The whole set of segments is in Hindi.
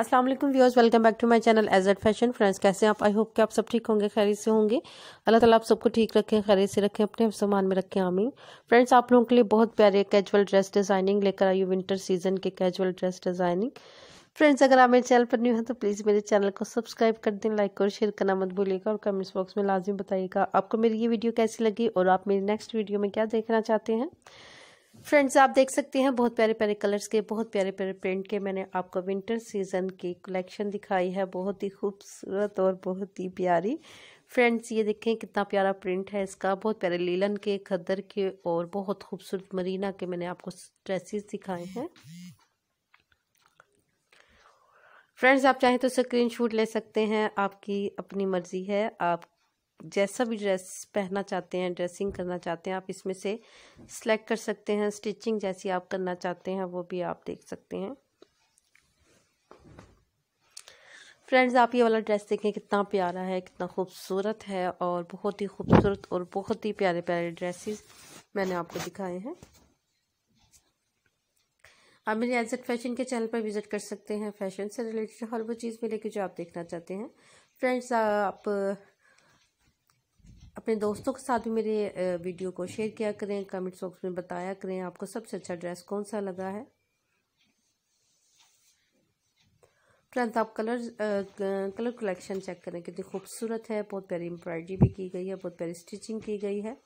अस्सलाम वालेकुम viewers welcome back to my channel as ad fashion friends कैसे हैं आप आई होप कि आप सब ठीक होंगे खैर से होंगे अल्लाह ताला आप सबको ठीक रखें खैर से रखें अपने सामान में रखें आमीन फ्रेंड्स आप लोगों के लिए बहुत प्यारे कैजुअल ड्रेस डिज़ाइनिंग लेकर आई हूँ विंटर सीजन के कैजुअल ड्रेस डिज़ाइनिंग फ्रेंड्स अगर आप मेरे चैनल पर न्यू हैं तो प्लीज़ मेरे चैनल को सब्सक्राइब कर दें लाइक और शेयर करना मत भूलिएगा और कमेंट्स बॉक्स में लाजमी बताइएगा आपको मेरी ये वीडियो कैसी लगी और आप मेरी नेक्स्ट वीडियो में क्या देखना चाहते हैं फ्रेंड्स आप देख सकते हैं बहुत प्यारे प्यारे कलर्स के बहुत प्यारे प्यारे प्रिंट के मैंने आपको विंटर सीजन की कलेक्शन दिखाई है बहुत ही खूबसूरत और बहुत ही प्यारी फ्रेंड्स ये देखें कितना प्यारा प्रिंट है इसका बहुत प्यारे लीलन के खद्दर के और बहुत खूबसूरत मरीना के मैंने आपको ड्रेसेस दिखाए हैं फ्रेंड्स आप चाहें तो स्क्रीनशॉट ले सकते हैं आपकी अपनी मर्ज़ी है आप जैसा भी ड्रेस पहनना चाहते हैं ड्रेसिंग करना चाहते हैं आप इसमें से सिलेक्ट कर सकते हैं स्टिचिंग जैसी आप करना चाहते हैं वो भी आप देख सकते हैं फ्रेंड्स आप ये वाला ड्रेस देखें कितना प्यारा है कितना खूबसूरत है और बहुत ही खूबसूरत और बहुत ही प्यारे प्यारे ड्रेसेस मैंने आपको दिखाए हैं आप मेरे एजेट फैशन के चैनल पर विज़िट कर सकते हैं फैशन से रिलेटेड हर वो चीज़ मिलेगी जो आप देखना चाहते हैं फ्रेंड्स आप अपने दोस्तों के साथ भी मेरे वीडियो को शेयर किया करें कमेंट्स बॉक्स में बताया करें आपको सबसे अच्छा ड्रेस कौन सा लगा है फ्रेंड्स आप कलर कलर कलेक्शन चेक करें कितनी खूबसूरत है बहुत प्यारी एम्ब्रॉयडरी भी की गई है बहुत प्यारी स्टिचिंग की गई है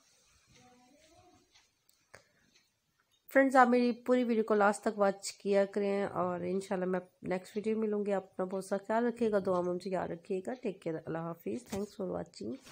फ्रेंड्स आप मेरी पूरी वीडियो को लास्ट तक वॉच किया करें और इंशाल्लाह मैं नेक्स्ट वीडियो में मिलूंगी अपना बहुत सा ख्याल रखिएगा दुआ मुझे याद रखिएगा टेक केयर अल्लाह हाफिज़ थैंक्स फॉर वॉचिंग